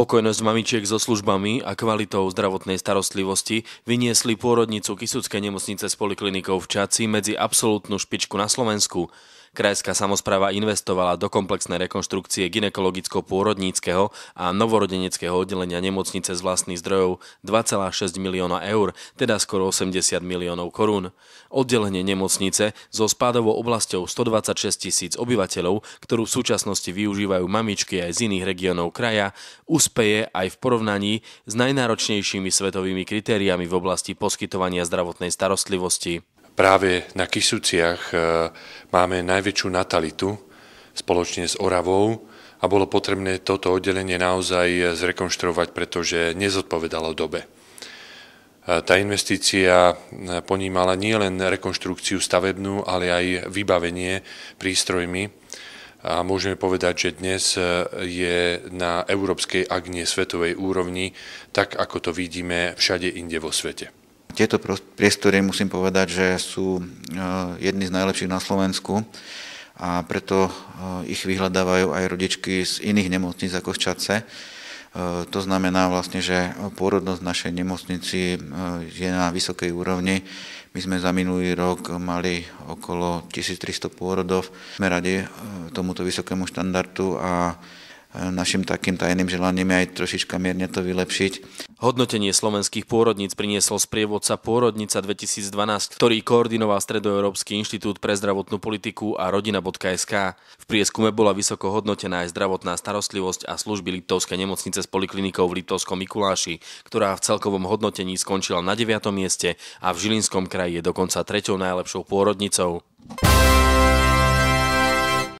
Spokojnosť mamičiek so službami a kvalitou zdravotnej starostlivosti vyniesli pôrodnicu Kisúckej nemocnice s poliklinikou v Čaci medzi absolútnu špičku na Slovensku. Krajská samozpráva investovala do komplexnej rekonštrukcie ginekologicko-pôrodníckého a novorodeneckého oddelenia nemocnice z vlastných zdrojov 2,6 milióna eur, teda skoro 80 miliónov korún. Oddelenie nemocnice so spádovou oblasťou 126 tisíc obyvateľov, ktorú v súčasnosti využívajú mamičky aj z iných regiónov kraja, úspeje aj v porovnaní s najnáročnejšími svetovými kritériami v oblasti poskytovania zdravotnej starostlivosti. Práve na Kisuciach e, máme najväčšiu natalitu spoločne s Oravou a bolo potrebné toto oddelenie naozaj zrekonštruovať, pretože nezodpovedalo dobe. E, tá investícia e, ponímala nielen rekonštrukciu stavebnú, ale aj vybavenie prístrojmi. A môžeme povedať, že dnes je na európskej, ak nie svetovej úrovni, tak ako to vidíme všade inde vo svete. Tieto priestory musím povedať, že sú e, jedni z najlepších na Slovensku a preto e, ich vyhľadávajú aj rodičky z iných nemocníc ako z Čace. E, to znamená vlastne, že pôrodnosť našej nemocnici je na vysokej úrovni. My sme za minulý rok mali okolo 1300 pôrodov. Sme radi tomuto vysokému štandardu a našim takým tajným želaním aj trošička mierne to vylepšiť. Hodnotenie slovenských pôrodníc priniesol sprievodca Pôrodnica 2012, ktorý koordinoval Stredoeurópsky inštitút pre zdravotnú politiku a rodina.sk. V prieskume bola vysoko hodnotená aj zdravotná starostlivosť a služby Liptovskej nemocnice s poliklinikou v Liptovskom Mikuláši, ktorá v celkovom hodnotení skončila na 9. mieste a v Žilinskom kraji je dokonca treťou najlepšou pôrodnicou.